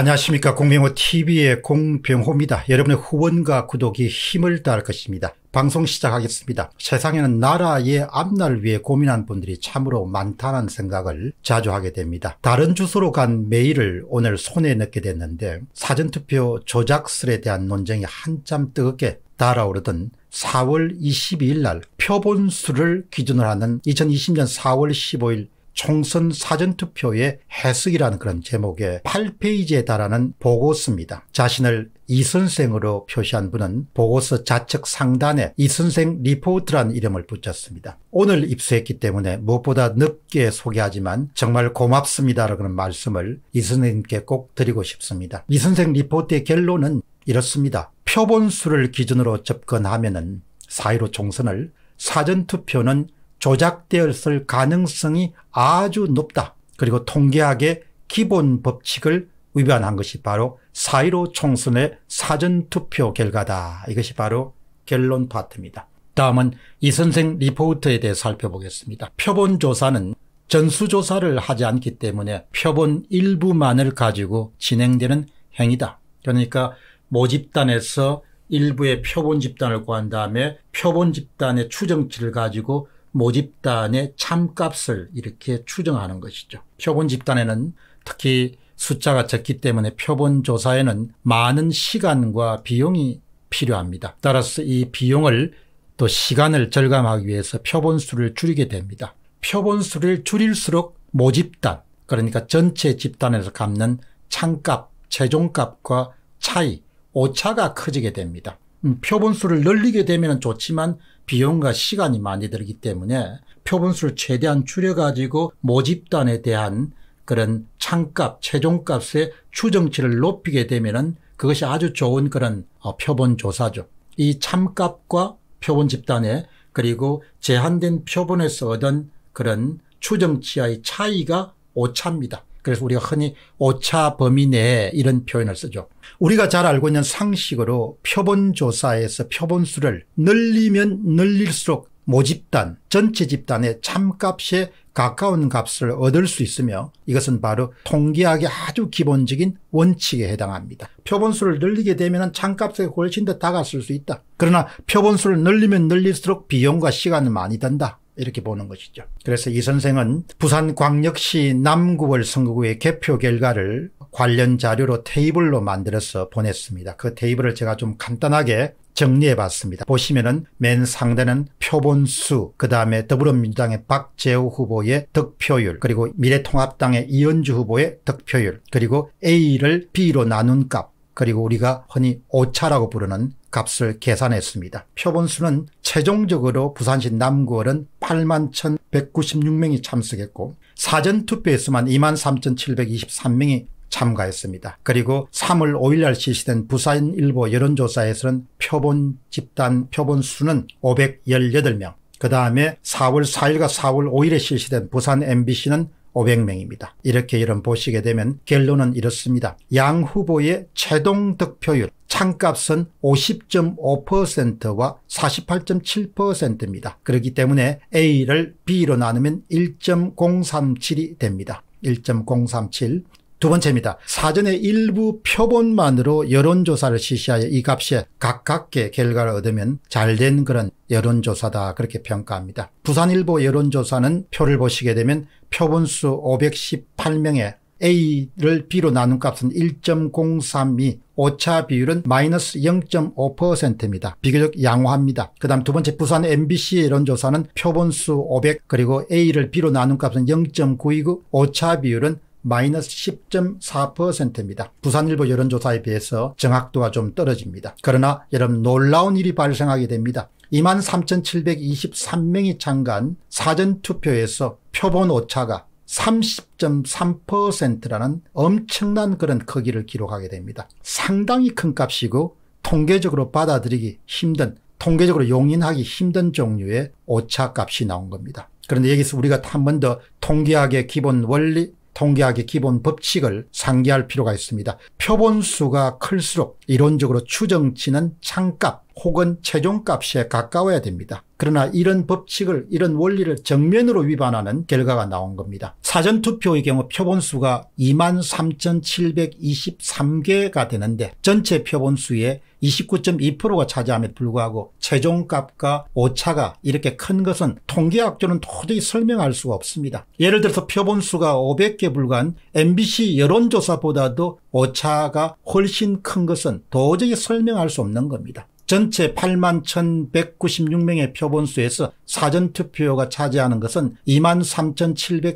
안녕하십니까 공병호 TV의 공병호입니다. 여러분의 후원과 구독이 힘을 다할 것입니다. 방송 시작하겠습니다. 세상에는 나라의 앞날을 위해 고민한 분들이 참으로 많다는 생각을 자주 하게 됩니다. 다른 주소로 간 메일을 오늘 손에 넣게 됐는데 사전투표 조작설에 대한 논쟁이 한참 뜨겁게 달아오르던 4월 22일 날 표본수를 기준으로 하는 2020년 4월 15일 총선 사전투표의 해석이라는 그런 제목의 8페이지에 달하는 보고서입니다. 자신을 이선생으로 표시한 분은 보고서 좌측 상단에 이선생 리포트라는 이름을 붙였습니다. 오늘 입수했기 때문에 무엇보다 늦게 소개하지만 정말 고맙습니다라는 말씀을 이선생님께 꼭 드리고 싶습니다. 이선생 리포트의 결론은 이렇습니다. 표본수를 기준으로 접근하면 은4.15 총선을 사전투표는 조작되었을 가능성이 아주 높다. 그리고 통계학의 기본 법칙을 위반한 것이 바로 사1로 총선의 사전투표 결과다. 이것이 바로 결론 파트입니다. 다음은 이 선생 리포트에 대해 살펴보겠습니다. 표본조사는 전수조사를 하지 않기 때문에 표본 일부만을 가지고 진행되는 행위다. 그러니까 모집단에서 일부의 표본 집단을 구한 다음에 표본 집단의 추정치를 가지고 모집단의 참값을 이렇게 추정하는 것이죠. 표본 집단에는 특히 숫자가 적기 때문에 표본 조사에는 많은 시간과 비용이 필요합니다. 따라서 이 비용을 또 시간을 절감하기 위해서 표본 수를 줄이게 됩니다. 표본 수를 줄일수록 모집단, 그러니까 전체 집단에서 갚는 창값, 최종값과 차이, 오차가 커지게 됩니다. 음, 표본수를 늘리게 되면 좋지만 비용과 시간이 많이 들기 때문에 표본수를 최대한 줄여가지고 모집단에 대한 그런 창값, 최종값의 추정치를 높이게 되면 그것이 아주 좋은 그런 어, 표본 조사죠. 이 참값과 표본 집단에 그리고 제한된 표본에서 얻은 그런 추정치와의 차이가 오차입니다. 그래서 우리가 흔히 오차 범위 내에 이런 표현을 쓰죠. 우리가 잘 알고 있는 상식으로 표본조사에서 표본수를 늘리면 늘릴수록 모집단, 전체 집단의 참값에 가까운 값을 얻을 수 있으며 이것은 바로 통계학의 아주 기본적인 원칙에 해당합니다. 표본수를 늘리게 되면 참값에 훨씬 더 다가설 수 있다. 그러나 표본수를 늘리면 늘릴수록 비용과 시간은 많이 든다. 이렇게 보는 것이죠. 그래서 이 선생은 부산광역시 남구월 선거구의 개표 결과를 관련 자료로 테이블로 만들어서 보냈습니다. 그 테이블을 제가 좀 간단하게 정리해 봤습니다. 보시면은 맨상단는 표본수, 그 다음에 더불어민주당의 박재호 후보의 득표율, 그리고 미래통합당의 이현주 후보의 득표율, 그리고 A를 B로 나눈 값, 그리고 우리가 흔히 오차라고 부르는 값을 계산했습니다. 표본수는 최종적으로 부산시 남구월은 8만 1,196명이 참석했고 사전투표에서만 2만 3,723명이 참가했습니다. 그리고 3월 5일 날 실시된 부산일보 여론조사에서는 표본 집단 표본 수는 518명, 그 다음에 4월 4일과 4월 5일에 실시된 부산 MBC는 500명입니다. 이렇게 이런 보시게 되면 결론은 이렇습니다. 양 후보의 최종 득표율 창값은 50.5%와 48.7%입니다. 그렇기 때문에 A를 B로 나누면 1.037이 됩니다. 1.037. 두 번째입니다. 사전에 일부 표본만으로 여론조사를 실시하여 이 값에 가깝게 결과를 얻으면 잘 된 그런 여론조사다 그렇게 평가합니다. 부산일보 여론조사는 표를 보시게 되면 표본수 5 1 8명에 A를 B로 나눈 값은 1.032 오차 비율은 마이너스 0.5%입니다. 비교적 양호합니다. 그 다음 두 번째 부산 MBC 여론조사는 표본수 500 그리고 A를 B로 나눈 값은 0.929 오차 비율은 마이너스 10.4%입니다. 부산일보 여론조사에 비해서 정확도가 좀 떨어집니다. 그러나 여러분 놀라운 일이 발생하게 됩니다. 23,723명이 참가한 사전투표에서 표본 오차가 30.3%라는 엄청난 그런 크기를 기록하게 됩니다. 상당히 큰 값이고 통계적으로 받아들이기 힘든 통계적으로 용인하기 힘든 종류의 오차 값이 나온 겁니다. 그런데 여기서 우리가 한 번 더 통계학의 기본 원리, 통계학의 기본 법칙을 상기할 필요가 있습니다. 표본수가 클수록 이론적으로 추정치는 창값, 혹은 최종값에 가까워야 됩니다. 그러나 이런 법칙을 이런 원리를 정면으로 위반하는 결과가 나온 겁니다. 사전투표의 경우 표본수가 23,723개가 되는데 전체 표본수의 29.2%가 차지함에 불구하고 최종값과 오차가 이렇게 큰 것은 통계학적으로는 도저히 설명할 수가 없습니다. 예를 들어서 표본수가 500개 불과한 MBC 여론조사보다도 오차가 훨씬 큰 것은 도저히 설명할 수 없는 겁니다. 전체 8만 1,196명의 표본수에서 사전투표가 차지하는 것은 2만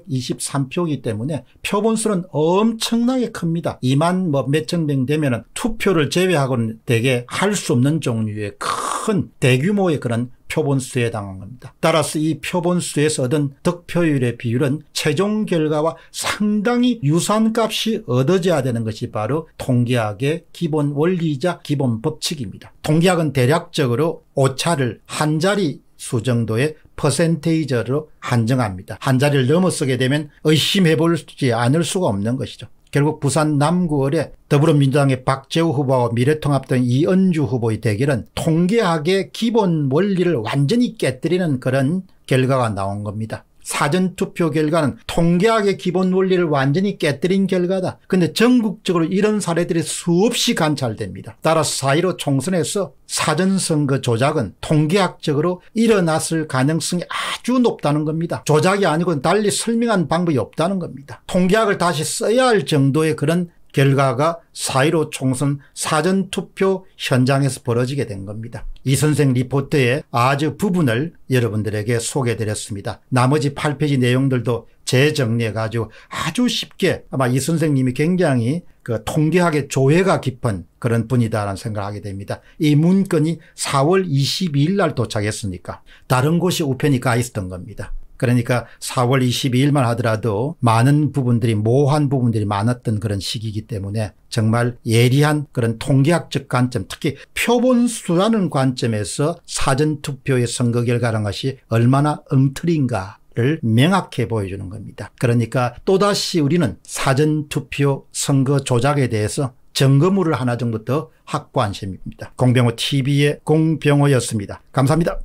3,723표이기 때문에 표본수는 엄청나게 큽니다. 2만 뭐 몇천 명 되면 투표를 제외하고는 되게 할 수 없는 종류의 큰큰 대규모의 그런 표본수에 당한 겁니다. 따라서 이 표본수에서 얻은 득표율의 비율은 최종 결과와 상당히 유사한 값이 얻어져야 되는 것이 바로 통계학의 기본 원리이자 기본 법칙입니다. 통계학은 대략적으로 오차를 한 자리 수 정도의 퍼센테이저로 한정합니다. 한 자리를 넘어서게 되면 의심해볼지 않을 수가 없는 것이죠. 결국 부산 남구월에 더불어민주당의 박재우 후보와 미래통합당 이은주 후보의 대결은 통계학의 기본 원리를 완전히 깨뜨리는 그런 결과가 나온 겁니다. 사전투표 결과는 통계학의 기본 원리를 완전히 깨뜨린 결과다. 근데 전국적으로 이런 사례들이 수없이 관찰됩니다. 따라서 4.15 총선에서 사전선거 조작은 통계학적으로 일어났을 가능성이 아주 높다는 겁니다. 조작이 아니고 달리 설명한 방법이 없다는 겁니다. 통계학을 다시 써야 할 정도의 그런 결과가 4.15 총선 사전투표 현장에서 벌어지게 된 겁니다. 이 선생 리포트의 아주 부분을 여러분들에게 소개드렸습니다. 해 나머지 8페이지 내용들도 재정리해가지고 아주 쉽게 아마 이 선생님이 굉장히 그 통계학의 조회가 깊은 그런 분이다라는 생각을 하게 됩니다. 이 문건이 4월 22일 날 도착했으니까 다른 곳이 우편이 가 있었던 겁니다. 그러니까 4월 22일만 하더라도 많은 부분들이 모호한 부분들이 많았던 그런 시기이기 때문에 정말 예리한 그런 통계학적 관점 특히 표본수라는 관점에서 사전투표의 선거 결과라는 것이 얼마나 엉터리인가 를 명확해 보여주는 겁니다. 그러니까 또다시 우리는 사전투표 선거 조작에 대해서 점검물을 하나 정도 더 확보한 셈입니다. 공병호 TV의 공병호였습니다. 감사합니다.